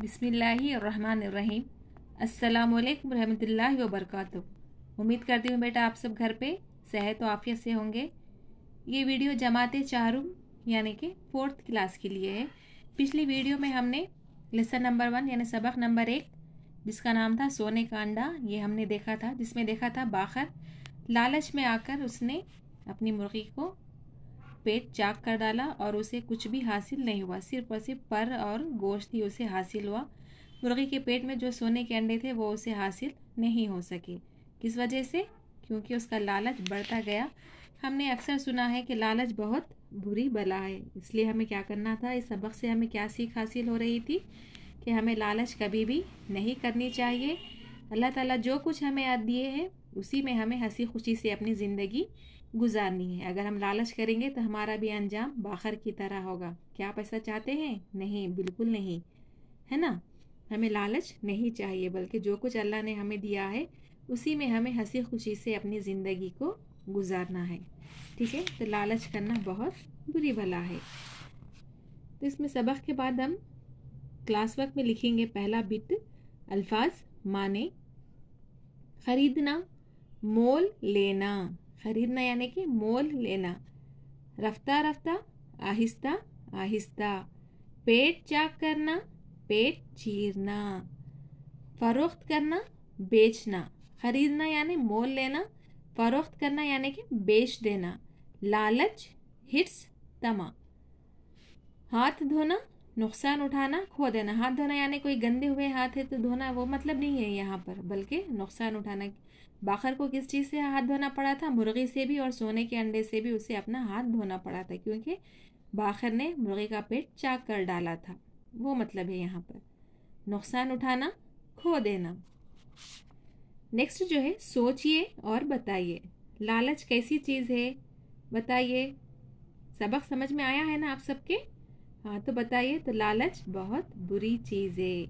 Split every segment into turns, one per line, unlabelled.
बिस्मिल्लाहिर्रहमानिर्रहीम अस्सलाम वालेकुम रहमतुल्लाहि व बरकातहू उम्मीद करती हूँ बेटा आप सब घर पे सेहत तो आफियत से होंगे ये वीडियो जमात चारुम यानी कि फोर्थ क्लास के लिए है पिछली वीडियो में हमने लेसन नंबर वन यानी सबक नंबर एक जिसका नाम था सोने का अंडा ये हमने देखा था जिसमें देखा था बाखर लालच में आकर उसने अपनी मुर्गी को पेट चाक कर डाला और उसे कुछ भी हासिल नहीं हुआ सिर्फ और सिर्फ पर और गोश्त ही उसे हासिल हुआ मुर्गी के पेट में जो सोने के अंडे थे वो उसे हासिल नहीं हो सके किस वजह से क्योंकि उसका लालच बढ़ता गया हमने अक्सर सुना है कि लालच बहुत बुरी बला है इसलिए हमें क्या करना था इस सबक से हमें क्या सीख हासिल हो रही थी कि हमें लालच कभी भी नहीं करनी चाहिए अल्लाह ताला जो कुछ हमें याद दिए हैं उसी में हमें हंसी खुशी से अपनी ज़िंदगी गुजारनी है अगर हम लालच करेंगे तो हमारा भी अंजाम बाखर की तरह होगा क्या आप ऐसा चाहते हैं नहीं बिल्कुल नहीं है ना हमें लालच नहीं चाहिए बल्कि जो कुछ अल्लाह ने हमें दिया है उसी में हमें हंसी खुशी से अपनी ज़िंदगी को गुजारना है ठीक है तो लालच करना बहुत बुरी भला है तो इसमें सबक के बाद हम क्लास वर्क में लिखेंगे पहला बिट अल्फाज माने ख़रीदना मोल लेना खरीदना यानी कि मोल लेना रफ्ता रफ्ता आहिस्ता आहिस्ता पेट चाक करना पेट चीरना फरोख्त करना बेचना खरीदना यानी मोल लेना फरोख्त करना यानी कि बेच देना लालच हिट्स तमा हाथ धोना नुकसान उठाना खो देना हाथ धोना यानी कोई गंदे हुए हाथ है तो धोना वो मतलब नहीं है यहाँ पर बल्कि नुकसान उठाना बाखर को किस चीज़ से हाथ धोना पड़ा था मुर्गी से भी और सोने के अंडे से भी उसे अपना हाथ धोना पड़ा था क्योंकि बाखर ने मुर्गी का पेट चाक कर डाला था वो मतलब है यहाँ पर नुकसान उठाना खो देना नेक्स्ट जो है सोचिए और बताइए लालच कैसी चीज़ है बताइए सबक समझ में आया है ना आप सबके हाँ तो बताइए तो लालच बहुत बुरी चीज़ है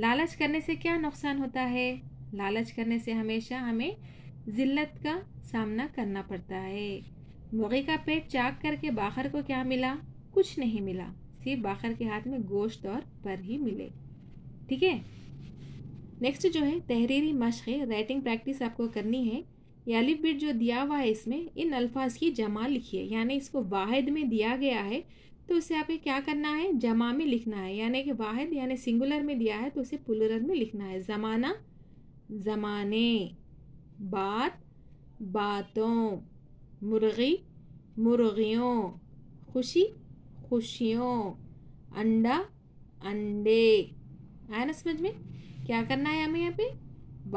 लालच करने से क्या नुकसान होता है लालच करने से हमेशा हमें जिल्लत का सामना करना पड़ता है मुर्गी का पेट चाक करके बाखर को क्या मिला कुछ नहीं मिला सिर्फ बाखर के हाथ में गोश्त और पर ही मिले ठीक है नेक्स्ट जो है तहरीरी मशक़ राइटिंग प्रैक्टिस आपको करनी है यालिफ बिट जो दिया हुआ है इसमें इन अल्फाज की जमा लिखिए यानी इसको वाहिद में दिया गया है तो उसे आपको क्या करना है जमा में लिखना है यानी कि वाहिद यानी सिंगुलर में दिया है तो उसे पुलरल में लिखना है ज़माना ज़माने बात बातों मुर्गी मुर्गियों खुशी खुशियों अंडा अंडे आया ना समझ में क्या करना है हमें यहाँ पे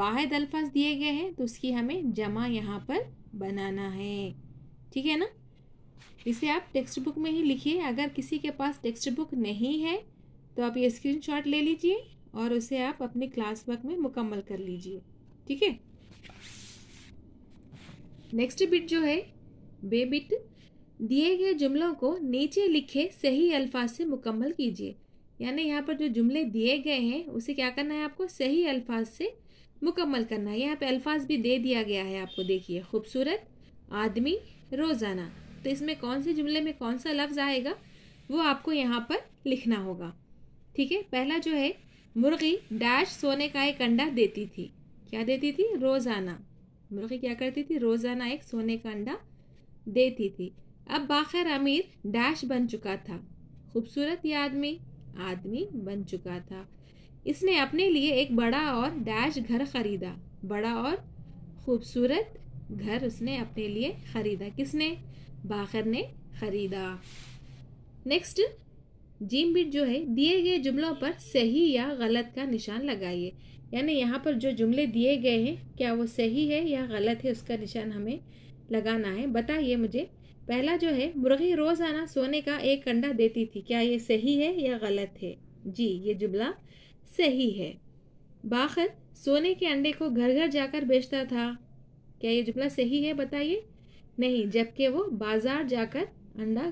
वाहिद अल्फाज दिए गए हैं तो उसकी हमें जमा यहाँ पर बनाना है ठीक है ना इसे आप टेक्स्ट बुक में ही लिखिए अगर किसी के पास टेक्स्ट बुक नहीं है तो आप ये स्क्रीनशॉट ले लीजिए और उसे आप अपने क्लास वर्क में मुकम्मल कर लीजिए ठीक है नेक्स्ट बिट जो है बे बिट दिए गए जुमलों को नीचे लिखे सही अल्फाज से मुकम्मल कीजिए यानी यहाँ पर जो जुमले दिए गए हैं उसे क्या करना है आपको सही अल्फाज से मुकम्मल करना है यहाँ पे अल्फाज भी दे दिया गया है आपको देखिए खूबसूरत आदमी रोज़ाना तो इसमें कौन से जुमले में कौन सा लफ्ज़ आएगा वो आपको यहाँ पर लिखना होगा ठीक है पहला जो है मुर्गी डैश सोने का एक अंडा देती थी क्या देती थी रोज़ाना मुर्गी क्या करती थी रोज़ाना एक सोने का अंडा देती थी अब बाखर अमीर डैश बन चुका था खूबसूरत ये आदमी आदमी बन चुका था इसने अपने लिए एक बड़ा और डैश घर खरीदा बड़ा और खूबसूरत घर उसने अपने लिए खरीदा किसने बाखर ने खरीदा नेक्स्ट जीम बिट जो है दिए गए जुमलों पर सही या गलत का निशान लगाइए यानी यहाँ पर जो जुमले दिए गए हैं क्या वो सही है या गलत है उसका निशान हमें लगाना है बताइए मुझे पहला जो है मुर्गी रोज़ाना सोने का एक अंडा देती थी क्या ये सही है या गलत है जी ये जुमला सही है बाखर सोने के अंडे को घर घर जाकर बेचता था क्या ये जुमला सही है बताइए नहीं जबकि वो बाजार जाकर अंडा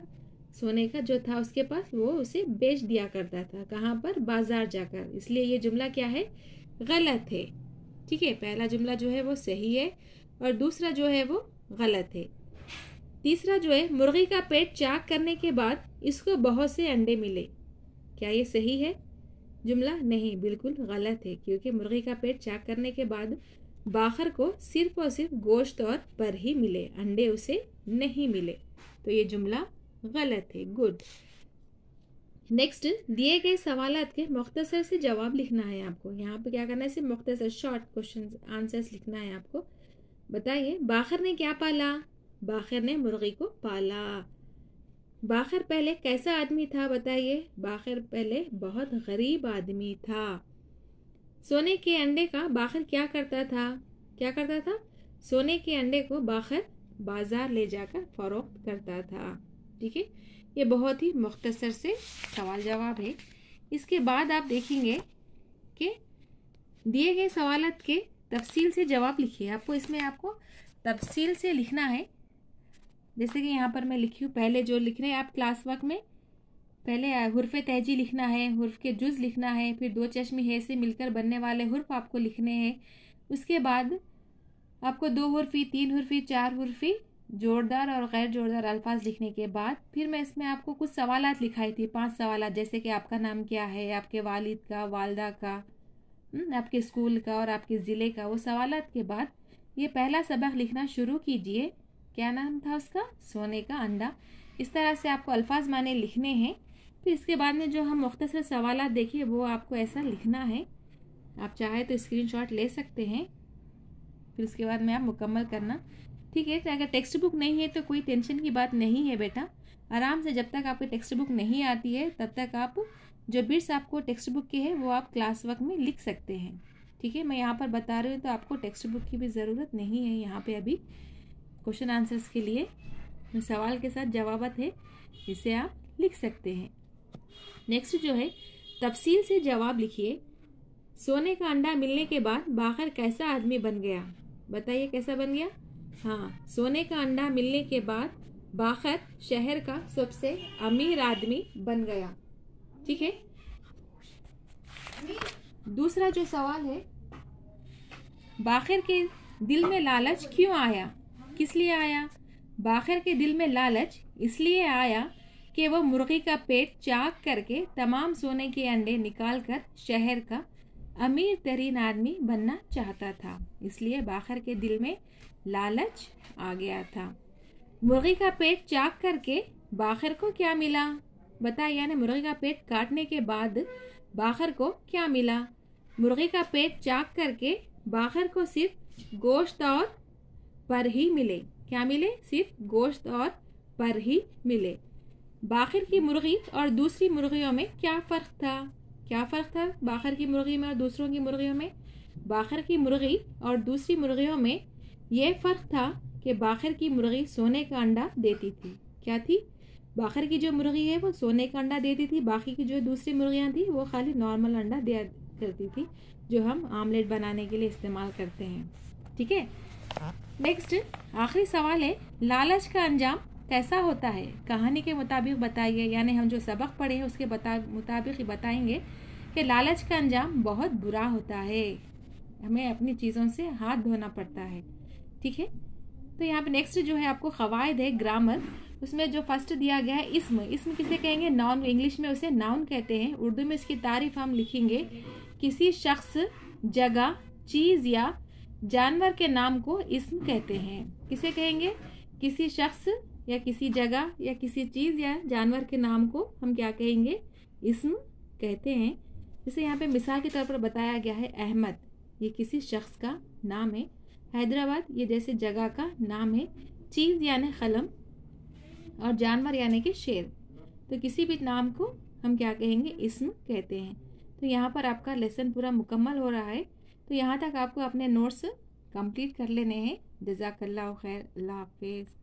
सोने का जो था उसके पास वो उसे बेच दिया करता था कहाँ पर बाजार जाकर इसलिए ये जुमला क्या है गलत है ठीक है पहला जुमला जो है वो सही है और दूसरा जो है वो गलत है तीसरा जो है मुर्गी का पेट चाक करने के बाद इसको बहुत से अंडे मिले क्या ये सही है जुमला नहीं बिल्कुल गलत है क्योंकि मुर्गी का पेट चाक करने के बाद बाहर को सिर्फ और सिर्फ गोश्त और पर ही मिले अंडे उसे नहीं मिले तो ये जुमला गलत है गुड नेक्स्ट दिए गए सवाल के मुख्तसर से जवाब लिखना है आपको यहाँ पे क्या करना है सिर्फ मुख्तसर शॉर्ट क्वेश्चन आंसर्स लिखना है आपको बताइए बाखर ने क्या पाला बाखर ने मुर्गी को पाला बाखर पहले कैसा आदमी था बताइए बाखर पहले बहुत गरीब आदमी था सोने के अंडे का बाहर क्या करता था क्या करता था सोने के अंडे को बाहर बाज़ार ले जाकर फरोख्त करता था ठीक है ये बहुत ही मख्तसर से सवाल जवाब है इसके बाद आप देखेंगे कि दिए गए सवालत के तफसील से जवाब लिखिए आपको इसमें आपको तफसील से लिखना है जैसे कि यहाँ पर मैं लिखी हूँ पहले जो लिख रहे हैं आप क्लास वर्क में पहले हरफ तहजी लिखना है हरफ के जुज लिखना है फिर दो चश्मी है से मिलकर बनने वाले हरफ आपको लिखने हैं उसके बाद आपको दो हरफी तीन हरफी चार हरफी जोरदार और गैर जोरदार अल्फाज लिखने के बाद फिर मैं इसमें आपको कुछ सवाल लिखाई थी पांच सवाल जैसे कि आपका नाम क्या है आपके वालिद का वालदा का आपके स्कूल का और आपके ज़िले का वो सवाल के बाद ये पहला सबक लिखना शुरू कीजिए क्या नाम था उसका सोने का अंडा इस तरह से आपको अल्फाज माने लिखने हैं फिर इसके बाद में जो हम मुख्तर सवाल देखिए वो आपको ऐसा लिखना है आप चाहे तो शॉट ले सकते हैं फिर उसके बाद में आप मुकम्मल करना ठीक है तो अगर टेक्स्ट बुक नहीं है तो कोई टेंशन की बात नहीं है बेटा आराम से जब तक आपकी टेक्स्ट बुक नहीं आती है तब तक आप जो बिट्स आपको टेक्स्ट बुक के हैं वो आप क्लास वर्क में लिख सकते हैं ठीक है मैं यहाँ पर बता रही हूँ तो आपको टेक्स्ट बुक की भी ज़रूरत नहीं है यहाँ पे अभी क्वेश्चन आंसर्स के लिए सवाल के साथ जवाबत है इसे आप लिख सकते हैं नेक्स्ट जो है तफसील से जवाब लिखिए सोने का अंडा मिलने के बाद बाखर कैसा आदमी बन गया बताइए कैसा बन गया हाँ सोने का अंडा मिलने के बाद बाखर शहर का सबसे अमीर आदमी बन गया ठीक है दूसरा जो सवाल है बाखिर के दिल में लालच क्यों आया किस लिए आया बाखिर के दिल में लालच इसलिए आया कि वह मुर्गी का पेट चाक करके तमाम सोने के अंडे निकाल कर शहर का अमीर तरीन आदमी बनना चाहता था इसलिए बाखर के दिल में लालच आ गया था मुर्गी का पेट चाक करके बाखर को क्या मिला बताया यानी मुर्गी का पेट काटने के बाद बाखर को क्या मिला मुर्गी का पेट चाक करके बाखर को सिर्फ गोश्त और पर ही मिले क्या मिले सिर्फ गोश्त और पर ही मिले बाखिर की मुर्गी और दूसरी मुर्गियों में क्या फ़र्क था क्या फ़र्क था बाखर की मुर्गी में और दूसरों की मुर्गियों में बाखर की मुर्गी और दूसरी मुर्गियों में यह फ़र्क था कि बाखर की मुर्गी सोने का अंडा देती थी क्या थी बाखर की जो मुर्गी है वो सोने का अंडा देती थी बाकी की जो दूसरी मुर्गियाँ थी वो खाली नॉर्मल अंडा दिया करती थी जो हम आमलेट बनाने के लिए इस्तेमाल करते हैं ठीक है नेक्स्ट आखिरी सवाल है लालच का अंजाम कैसा होता है कहानी के मुताबिक बताइए यानी हम जो सबक पढ़े हैं उसके बता मुताबिक ही बताएंगे कि लालच का अंजाम बहुत बुरा होता है हमें अपनी चीज़ों से हाथ धोना पड़ता है ठीक है तो यहाँ पे नेक्स्ट जो है आपको कवायद है ग्रामर उसमें जो फर्स्ट दिया गया है इसम इसम किसे कहेंगे नॉन इंग्लिश में उसे नाउन कहते हैं उर्दू में इसकी तारीफ हम लिखेंगे किसी शख्स जगह चीज़ या जानवर के नाम को इसम कहते हैं किसे कहेंगे किसी शख्स या किसी जगह या किसी चीज़ या जानवर के नाम को हम क्या कहेंगे इसम कहते हैं जैसे यहाँ पे मिसाल के तौर पर बताया गया है अहमद ये किसी शख्स का नाम है हैदराबाद ये जैसे जगह का नाम है चीज़ यानी कलम और जानवर यानी कि शेर तो किसी भी नाम को हम क्या कहेंगे इसम कहते हैं तो यहाँ पर आपका लेसन पूरा मुकम्मल हो रहा है तो यहाँ तक आपको अपने नोट्स कंप्लीट कर लेने हैं जजाकल्ला खैर अल्लाह हाफिज़